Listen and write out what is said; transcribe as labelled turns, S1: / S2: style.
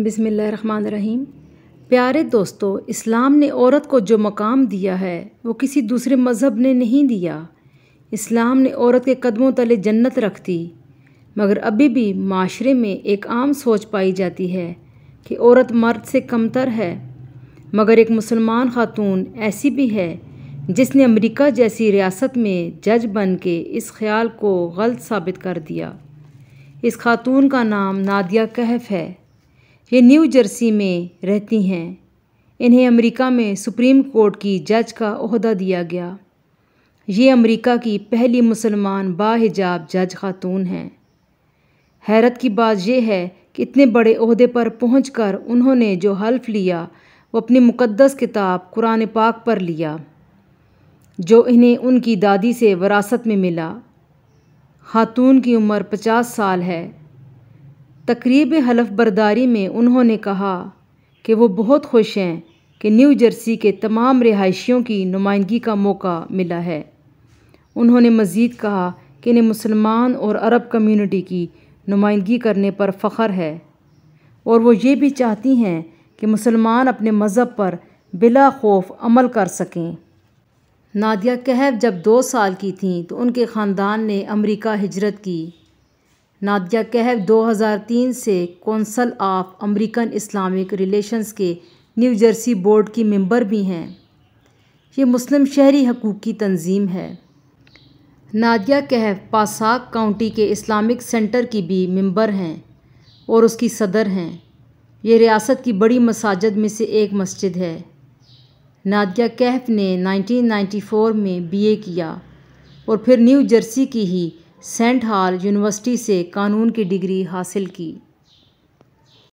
S1: बिसमीम प्यारे दोस्तों इस्लाम ने औरत को जो मकाम दिया है वो किसी दूसरे मज़हब ने नहीं दिया इस्लाम ने औरत के कदमों तले जन्नत रख दी मगर अभी भी माशरे में एक आम सोच पाई जाती है कि औरत मर्द से कमतर है मगर एक मुसलमान खातून ऐसी भी है जिसने अमेरिका जैसी रियासत में जज बन के इस ख्याल को गलत साबित कर दिया इस खातून का नाम नादिया कहफ है ये न्यू जर्सी में रहती हैं इन्हें अमेरिका में सुप्रीम कोर्ट की जज का अहदा दिया गया ये अमेरिका की पहली मुसलमान बाहिजाब जज खातून हैं हैरत की बात यह है कि इतने बड़े अहदे पर पहुँच कर उन्होंने जो हल्फ लिया वो अपनी मुक़दस किताब कुरान पाक पर लिया जो इन्हें उनकी दादी से वरासत में मिला खातून की उम्र पचास साल है तकरीब हलफबरदारी बर्दारी में उन्होंने कहा कि वो बहुत खुश हैं कि न्यू जर्सी के तमाम रिहाइशियों की नुमाइंदगी का मौका मिला है उन्होंने मज़ीद कहा कि इन्हें मुसलमान और अरब कम्यूनिटी की नुमाइंदगी करने पर फ़ख्र है और वो ये भी चाहती हैं कि मुसलमान अपने मज़हब पर बिला खौफ अमल कर सकें नादिया कहब जब दो साल की थीं तो उनके ख़ानदान ने अमेरिका हिजरत की नादिया कहब 2003 से council of American Islamic relations के न्यू जर्सी बोर्ड की मेंबर भी हैं ये मुस्लिम शहरी हकूक़ की तंजीम है नादिया कहफ पासाक काउंटी के इस्लामिक सेंटर की भी मेंबर हैं और उसकी सदर हैं ये रियासत की बड़ी मसाजद में से एक मस्जिद है नादिया कहफ ने 1994 में बीए किया और फिर न्यू जर्सी की ही सेंट हॉल यूनिवर्सिटी से कानून की डिग्री हासिल की